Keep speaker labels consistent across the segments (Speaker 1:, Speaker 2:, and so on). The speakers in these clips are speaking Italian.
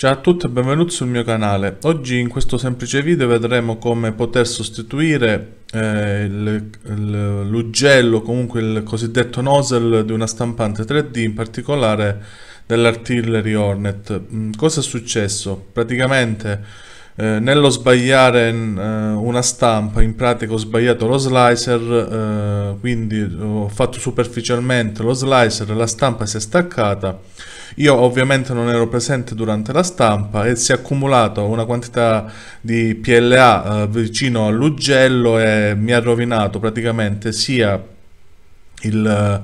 Speaker 1: Ciao a tutti e benvenuti sul mio canale. Oggi in questo semplice video vedremo come poter sostituire eh, l'ugello, comunque il cosiddetto nozzle di una stampante 3D, in particolare dell'Artillery Hornet. Mh, mm, cosa è successo? Praticamente eh, nello sbagliare eh, una stampa in pratica ho sbagliato lo slicer eh, quindi ho fatto superficialmente lo slicer la stampa si è staccata io ovviamente non ero presente durante la stampa e si è accumulata una quantità di PLA eh, vicino all'ugello e mi ha rovinato praticamente sia il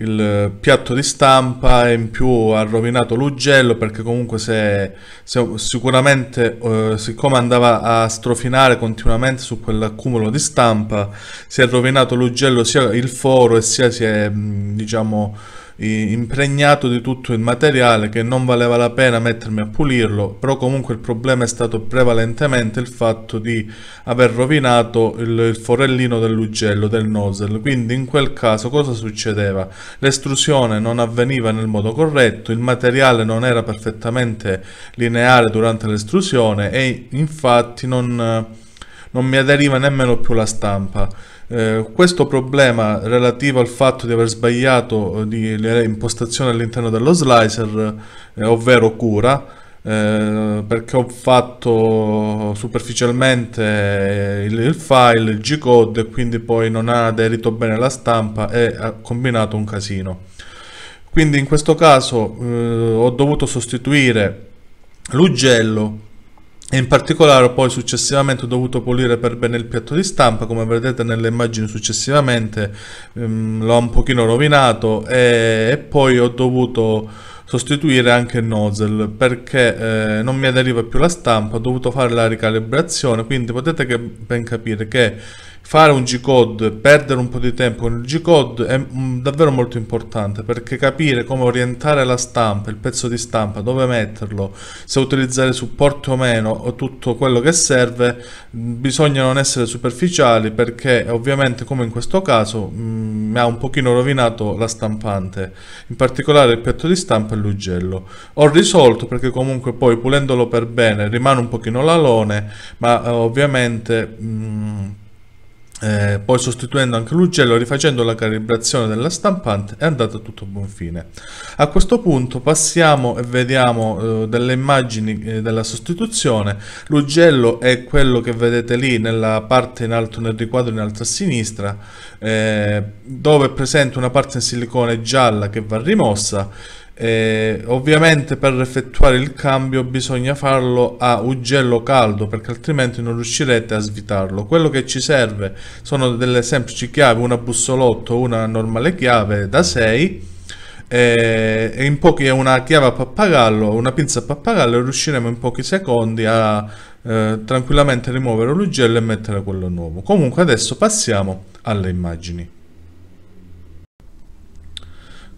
Speaker 1: il eh, piatto di stampa e in più ha rovinato l'ugello perché comunque se, se sicuramente eh, siccome andava a strofinare continuamente su quell'accumulo di stampa si è rovinato l'ugello sia il foro e sia si è mm, diciamo impregnato di tutto il materiale che non valeva la pena mettermi a pulirlo però comunque il problema è stato prevalentemente il fatto di aver rovinato il, il forellino dell'ugello del nozzle quindi in quel caso cosa succedeva l'estrusione non avveniva nel modo corretto il materiale non era perfettamente lineare durante l'estrusione e infatti non non mi aderiva nemmeno più la stampa eh, questo problema relativo al fatto di aver sbagliato eh, di, impostazioni all'interno dello slicer, eh, ovvero cura, eh, perché ho fatto superficialmente eh, il, il file, il G-code, e quindi poi non ha aderito bene alla stampa e ha combinato un casino. Quindi in questo caso ho dovuto sostituire l'ugello e in particolare poi successivamente ho dovuto pulire per bene il piatto di stampa come vedete nelle immagini successivamente ehm, l'ho un pochino rovinato e, e, poi ho dovuto sostituire anche il nozzle perché eh, non mi aderiva più la stampa ho dovuto fare la ricalibrazione quindi potete ben capire che fare un G-code, perdere un po' di tempo con il G-code è mm, davvero molto importante perché capire come orientare la stampa, il pezzo di stampa, dove metterlo, se utilizzare supporto o meno o tutto quello che serve, mm, bisogna non essere superficiali perché ovviamente come in questo caso mm, mi ha un pochino rovinato la stampante, in particolare il piatto di stampa e l'ugello. Ho risolto perché comunque poi pulendolo per bene rimane un pochino l'alone, ma eh, ovviamente... Mh, eh, poi sostituendo anche l'ugello rifacendo la calibrazione della stampante è andato tutto a buon fine a questo punto passiamo e vediamo eh, delle immagini eh, della sostituzione l'ugello è quello che vedete lì nella parte in alto nel riquadro in alto a sinistra eh, dove è presente una parte in silicone gialla che va rimossa eh, ovviamente per effettuare il cambio bisogna farlo a ugello caldo perché altrimenti non riuscirete a svitarlo. Quello che ci serve sono delle semplici chiavi, una bussolotto, una normale chiave da 6 eh, e in pochi una chiave a pappagallo, una pinza a pappagallo e riusciremo in pochi secondi a eh, tranquillamente rimuovere l'ugello e mettere quello nuovo. Comunque adesso passiamo alle immagini.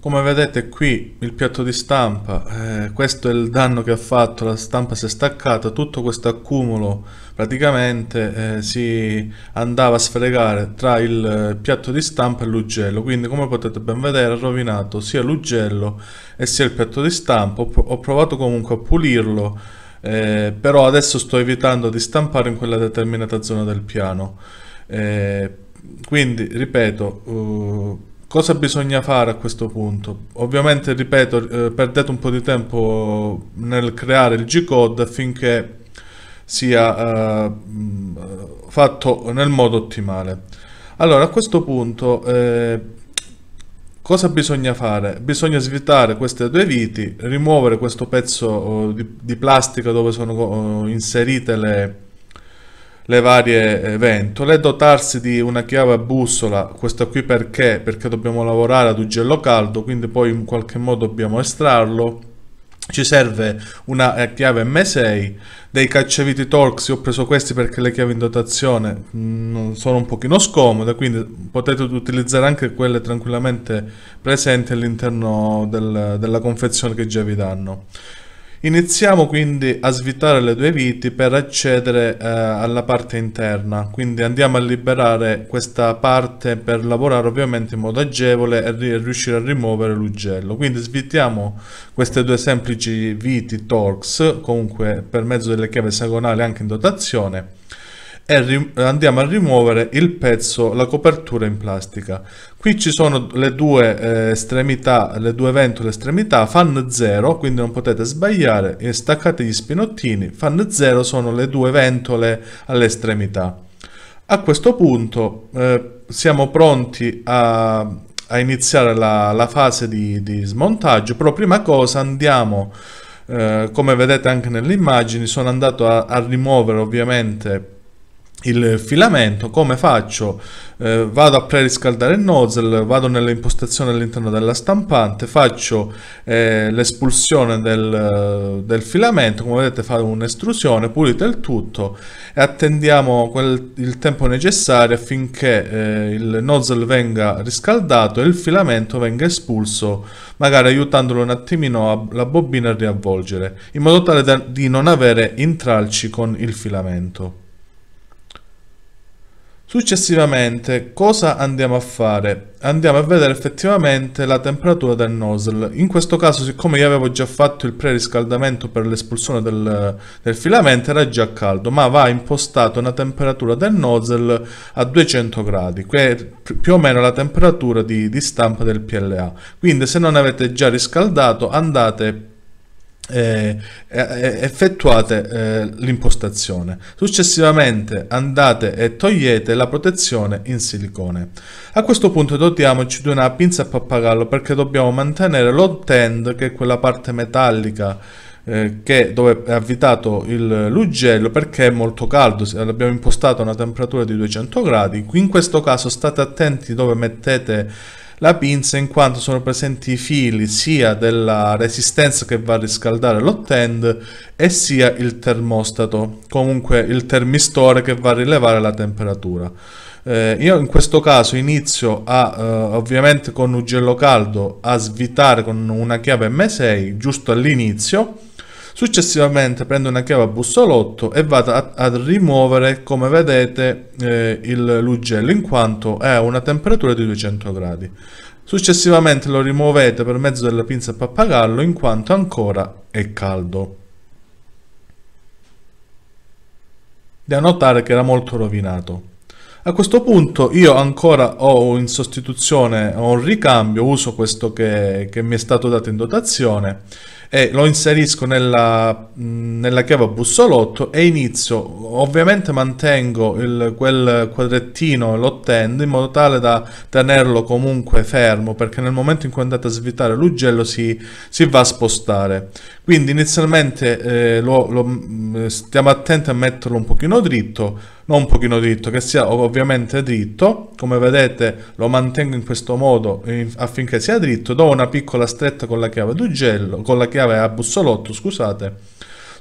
Speaker 1: Come vedete qui il piatto di stampa, eh, questo è il danno che ha fatto, la stampa si è staccata, tutto questo accumulo praticamente eh, si andava a sfregare tra il eh, piatto di stampa e l'ugello, quindi come potete ben vedere ha rovinato sia l'ugello e sia il piatto di stampa, ho, provato comunque a pulirlo, eh, però adesso sto evitando di stampare in quella determinata zona del piano. Eh, quindi ripeto... Uh, Cosa bisogna fare a questo punto? Ovviamente, ripeto, eh, perdete un po' di tempo nel creare il G-code affinché sia eh, fatto nel modo ottimale. Allora, a questo punto, eh, cosa bisogna fare? Bisogna svitare queste due viti, rimuovere questo pezzo oh, di, di plastica dove sono oh, inserite le, le varie eh, ventole, dotarsi di una chiave a bussola, questa qui perché? Perché dobbiamo lavorare ad ugello caldo, quindi poi in qualche modo dobbiamo estrarlo, ci serve una eh, chiave M6 dei cacciaviti Torx io ho preso questi perché le chiavi in dotazione mm, sono un pochino scomode quindi potete utilizzare anche quelle tranquillamente presenti all'interno del, della confezione che già vi danno Iniziamo quindi a svitare le due viti per accedere eh, alla parte interna, quindi andiamo a liberare questa parte per lavorare ovviamente in modo agevole e riuscire a rimuovere l'ugello. Quindi svitiamo queste due semplici viti Torx, comunque per mezzo delle chiavi esagonali anche in dotazione e andiamo a rimuovere il pezzo, la copertura in plastica. Qui ci sono le due eh, estremità, le due ventole estremità, fan 0, quindi non potete sbagliare, e staccate gli spinottini, fan 0 sono le due ventole all'estremità. A questo punto eh, siamo pronti a, a iniziare la, la fase di, di, smontaggio, però prima cosa andiamo, eh, come vedete anche nelle immagini, sono andato a, a rimuovere ovviamente il filamento, come faccio? Eh, vado a preriscaldare il nozzle, vado nelle impostazioni all'interno della stampante, faccio eh, l'espulsione del, del, filamento, come vedete fate un'estrusione, pulite il tutto e attendiamo quel, il tempo necessario affinché eh, il nozzle venga riscaldato e il filamento venga espulso, magari aiutandolo un attimino a, la bobina a riavvolgere, in modo tale da, di non avere intralci con il filamento. Successivamente cosa andiamo a fare? Andiamo a vedere effettivamente la temperatura del nozzle. In questo caso siccome io avevo già fatto il preriscaldamento per l'espulsione del, del, filamento era già caldo ma va impostata una temperatura del nozzle a 200 gradi che è più o meno la temperatura di, di stampa del PLA. Quindi se non avete già riscaldato andate eh, eh, eh, effettuate eh, l'impostazione. Successivamente andate e togliete la protezione in silicone. A questo punto dotiamoci di una pinza a pappagallo perché dobbiamo mantenere l'hot end che è quella parte metallica eh, che dove è avvitato il l'ugello perché è molto caldo l'abbiamo impostato a una temperatura di 200 gradi in questo caso state attenti dove mettete la pinza in quanto sono presenti i fili sia della resistenza che va a riscaldare l'hot end e sia il termostato, comunque il termistore che va a rilevare la temperatura. Eh, io in questo caso inizio a, eh, ovviamente con un ugello caldo a svitare con una chiave M6 giusto all'inizio Successivamente prendo una chiave a bussolotto e vado a, a rimuovere, come vedete, eh, il lugello in quanto è a una temperatura di 200 gradi. Successivamente lo rimuovete per mezzo della pinza a pappagallo in quanto ancora è caldo. Da notare che era molto rovinato. A questo punto io ancora ho in sostituzione, ho un ricambio, uso questo che, che mi è stato dato in dotazione e lo inserisco nella, nella chiave bussolotto e inizio ovviamente mantengo il, quel quadrettino lo tendo in modo tale da tenerlo comunque fermo perché nel momento in cui andate a svitare l'ugello si, si va a spostare quindi inizialmente eh, lo, lo, mm, stiamo attenti a metterlo un pochino dritto, non un pochino dritto, che sia ovviamente dritto, come vedete lo mantengo in questo modo affinché sia dritto, do una piccola stretta con la chiave d'ugello, con la chiave a bussolotto, scusate,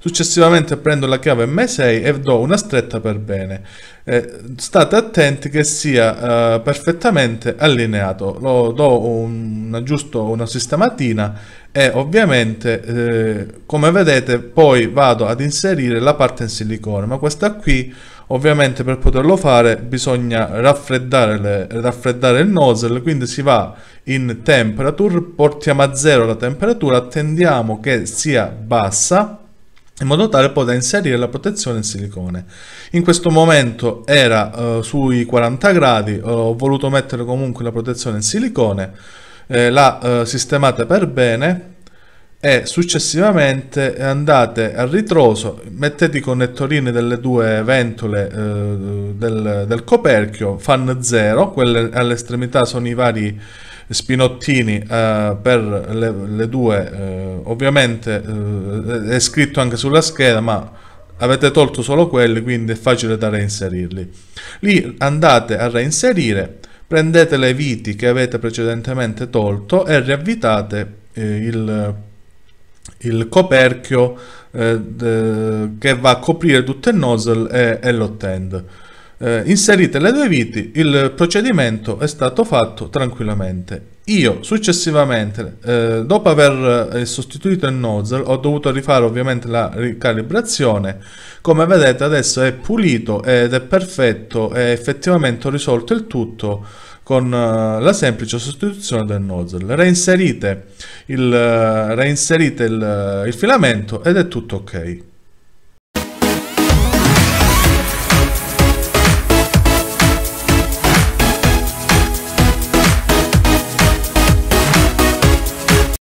Speaker 1: Successivamente prendo la chiave M6 e do una stretta per bene. Eh, state attenti che sia eh, perfettamente allineato. Lo do un, giusto una sistematina e ovviamente eh, come vedete poi vado ad inserire la parte in silicone ma questa qui ovviamente per poterlo fare bisogna raffreddare, le, raffreddare il nozzle quindi si va in temperature portiamo a zero la temperatura attendiamo che sia bassa in modo tale poi da inserire la protezione in silicone. In questo momento era eh, sui 40 gradi, eh, ho voluto mettere comunque la protezione in silicone, eh, la eh, sistemate per bene e successivamente andate al ritroso, mettete i connettorini delle due ventole eh, del, del, coperchio, fan 0, quelle all'estremità sono i vari Spinottini eh, per le, le due eh, ovviamente eh, è scritto anche sulla scheda ma avete tolto solo quelli quindi è facile da reinserirli lì andate a reinserire prendete le viti che avete precedentemente tolto e riavvitate eh, il, il, coperchio eh, de, che va a coprire tutto il nozzle e, e l'hot end eh, inserite le due viti, il procedimento è stato fatto tranquillamente. Io successivamente, eh, dopo aver eh, sostituito il nozzle, ho dovuto rifare ovviamente la ricalibrazione. Come vedete adesso è pulito ed è perfetto e effettivamente ho risolto il tutto con eh, la semplice sostituzione del nozzle. Reinserite il, eh, reinserite il, il filamento ed è tutto ok.